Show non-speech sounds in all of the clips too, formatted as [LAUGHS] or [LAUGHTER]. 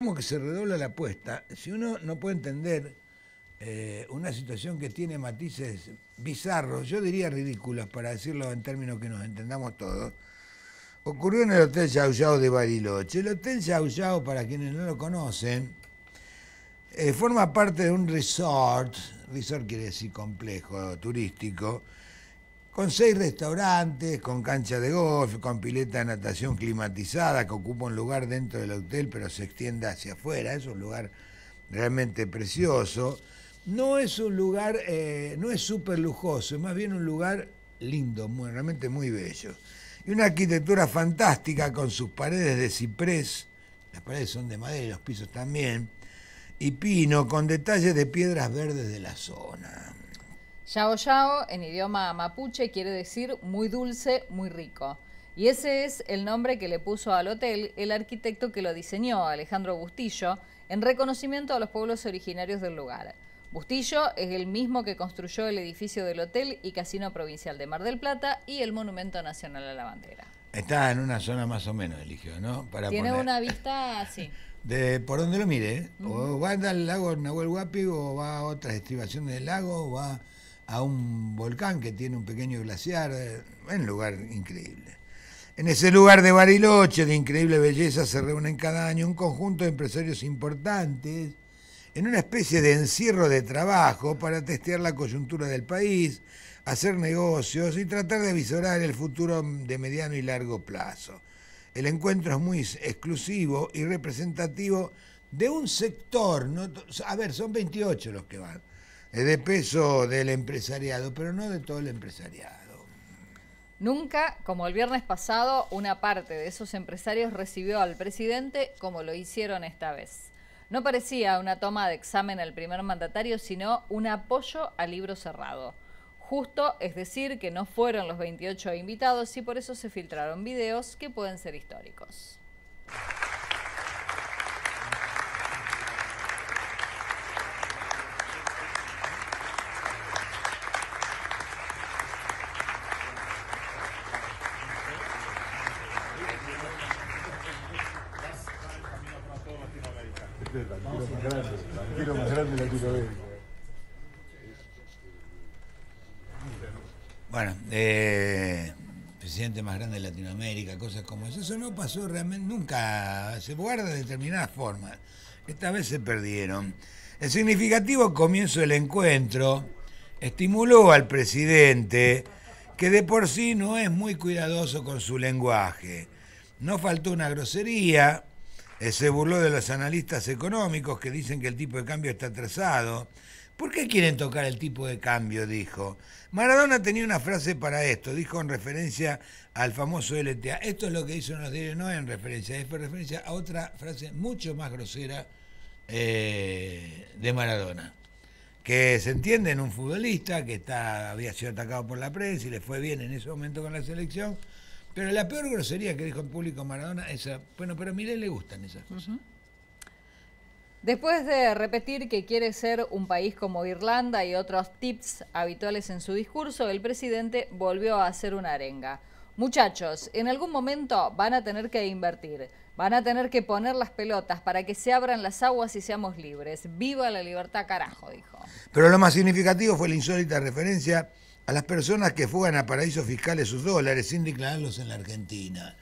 como que se redobla la apuesta si uno no puede entender eh, una situación que tiene matices bizarros, yo diría ridículos, para decirlo en términos que nos entendamos todos. Ocurrió en el Hotel Yao de Bariloche. El Hotel Yao para quienes no lo conocen, eh, forma parte de un resort, resort quiere decir complejo turístico, con seis restaurantes, con cancha de golf, con pileta de natación climatizada que ocupa un lugar dentro del hotel pero se extiende hacia afuera. Es un lugar realmente precioso. No es un lugar, eh, no es súper lujoso, es más bien un lugar lindo, muy, realmente muy bello. Y una arquitectura fantástica con sus paredes de ciprés, las paredes son de madera y los pisos también, y pino con detalles de piedras verdes de la zona. Yao Yao en idioma mapuche quiere decir muy dulce, muy rico. Y ese es el nombre que le puso al hotel el arquitecto que lo diseñó, Alejandro Bustillo, en reconocimiento a los pueblos originarios del lugar. Bustillo es el mismo que construyó el edificio del Hotel y Casino Provincial de Mar del Plata y el Monumento Nacional a la Bandera. Está en una zona más o menos, eligió, ¿no? Para Tiene una vista así. [LAUGHS] De, por donde lo mire, ¿eh? o va al lago Nahuel Huapi, o va a otras estribaciones del lago, o va a un volcán que tiene un pequeño glaciar, eh, un lugar increíble. En ese lugar de Bariloche, de increíble belleza, se reúnen cada año un conjunto de empresarios importantes en una especie de encierro de trabajo para testear la coyuntura del país, hacer negocios y tratar de visorar el futuro de mediano y largo plazo. El encuentro es muy exclusivo y representativo de un sector, a ver, son 28 los que van, es de peso del empresariado, pero no de todo el empresariado. Nunca, como el viernes pasado, una parte de esos empresarios recibió al presidente como lo hicieron esta vez. No parecía una toma de examen al primer mandatario, sino un apoyo al libro cerrado. Justo es decir que no fueron los 28 invitados y por eso se filtraron videos que pueden ser históricos. Bueno, eh, presidente más grande de Latinoamérica, cosas como eso. Eso no pasó realmente nunca, se guarda de determinadas formas. Esta vez se perdieron. El significativo comienzo del encuentro estimuló al presidente, que de por sí no es muy cuidadoso con su lenguaje. No faltó una grosería, se burló de los analistas económicos que dicen que el tipo de cambio está atrasado. ¿Por qué quieren tocar el tipo de cambio? Dijo. Maradona tenía una frase para esto, dijo en referencia al famoso LTA. Esto es lo que hizo en los diarios, no en referencia, es en referencia a otra frase mucho más grosera eh, de Maradona. Que se entiende en un futbolista que está, había sido atacado por la prensa y le fue bien en ese momento con la selección pero la peor grosería que dijo el público Maradona, esa, bueno, pero a le gustan esas cosas. Después de repetir que quiere ser un país como Irlanda y otros tips habituales en su discurso, el presidente volvió a hacer una arenga. Muchachos, en algún momento van a tener que invertir, van a tener que poner las pelotas para que se abran las aguas y seamos libres. Viva la libertad, carajo, dijo. Pero lo más significativo fue la insólita referencia a las personas que fugan a paraísos fiscales sus dólares sin declararlos en la Argentina.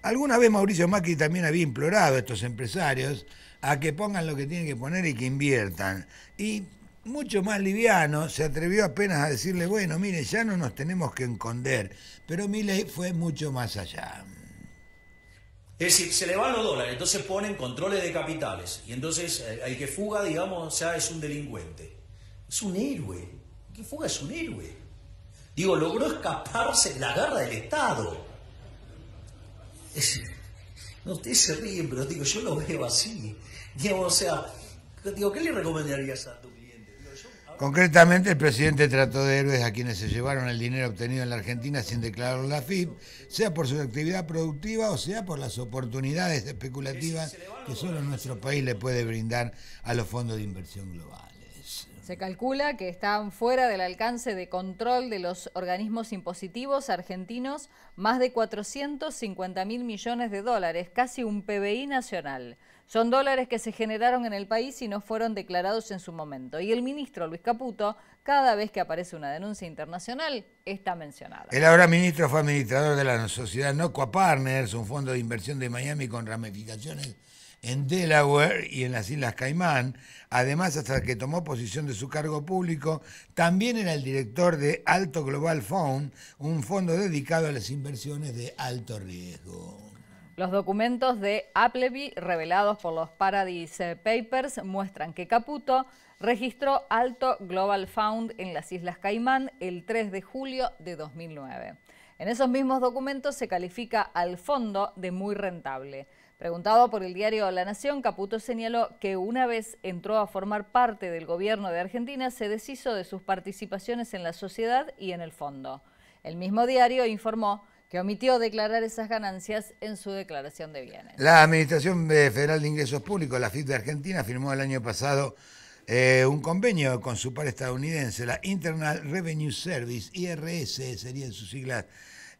Alguna vez Mauricio Macri también había implorado a estos empresarios a que pongan lo que tienen que poner y que inviertan. Y mucho más liviano, se atrevió apenas a decirle, bueno, mire, ya no nos tenemos que esconder. Pero Milei fue mucho más allá. Es decir, se le van los dólares, entonces ponen controles de capitales. Y entonces eh, el que fuga, digamos, ya es un delincuente. Es un héroe. El que fuga es un héroe. Digo, logró escaparse de la guerra del Estado. no, ustedes se ríen, pero digo, yo lo veo así. Digo, o sea, ¿qué le recomendarías a tu cliente? Concretamente, el presidente trató de héroes a quienes se llevaron el dinero obtenido en la Argentina sin declarar la FIP, sea por su actividad productiva o sea por las oportunidades especulativas que solo nuestro país le puede brindar a los fondos de inversión global. Se calcula que están fuera del alcance de control de los organismos impositivos argentinos más de 450 mil millones de dólares, casi un PBI nacional. Son dólares que se generaron en el país y no fueron declarados en su momento. Y el ministro Luis Caputo, cada vez que aparece una denuncia internacional, está mencionado. El ahora ministro fue administrador de la sociedad Noqua Partners, un fondo de inversión de Miami con ramificaciones en Delaware y en las Islas Caimán. Además, hasta que tomó posición de su cargo público, también era el director de Alto Global Fund, un fondo dedicado a las inversiones de alto riesgo. Los documentos de Appleby revelados por los Paradise Papers muestran que Caputo registró Alto Global Fund en las Islas Caimán el 3 de julio de 2009. En esos mismos documentos se califica al fondo de muy rentable. Preguntado por el diario La Nación, Caputo señaló que una vez entró a formar parte del gobierno de Argentina, se deshizo de sus participaciones en la sociedad y en el fondo. El mismo diario informó que omitió declarar esas ganancias en su declaración de bienes. La Administración Federal de Ingresos Públicos, la fit de Argentina, firmó el año pasado eh, un convenio con su par estadounidense, la Internal Revenue Service, IRS sería en sus siglas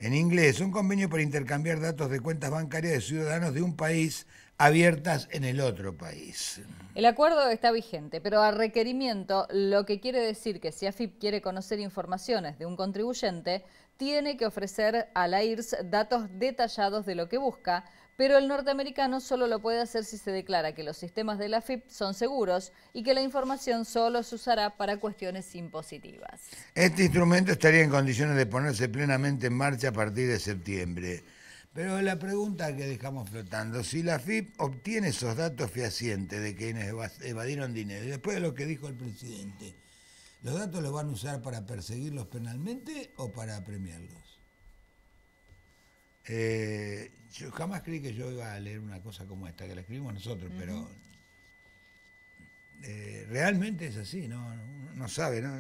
en inglés, un convenio para intercambiar datos de cuentas bancarias de ciudadanos de un país abiertas en el otro país. El acuerdo está vigente, pero a requerimiento, lo que quiere decir que si AFIP quiere conocer informaciones de un contribuyente, tiene que ofrecer a la IRS datos detallados de lo que busca, pero el norteamericano solo lo puede hacer si se declara que los sistemas de la FIP son seguros y que la información solo se usará para cuestiones impositivas. Este instrumento estaría en condiciones de ponerse plenamente en marcha a partir de septiembre. Pero la pregunta que dejamos flotando, si la FIP obtiene esos datos fehacientes de quienes evadieron dinero, después de lo que dijo el presidente, ¿los datos los van a usar para perseguirlos penalmente o para premiarlos? Eh, yo jamás creí que yo iba a leer una cosa como esta, que la escribimos nosotros, pero eh, realmente es así, no, no, sabe, no,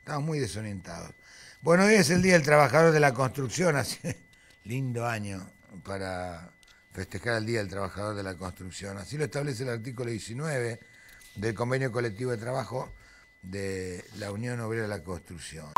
estamos muy desorientados. Bueno, hoy es el Día del Trabajador de la Construcción, así [LAUGHS] lindo año para festejar el Día del Trabajador de la Construcción. Así lo establece el artículo 19 del Convenio Colectivo de Trabajo de la Unión Obrera de la Construcción.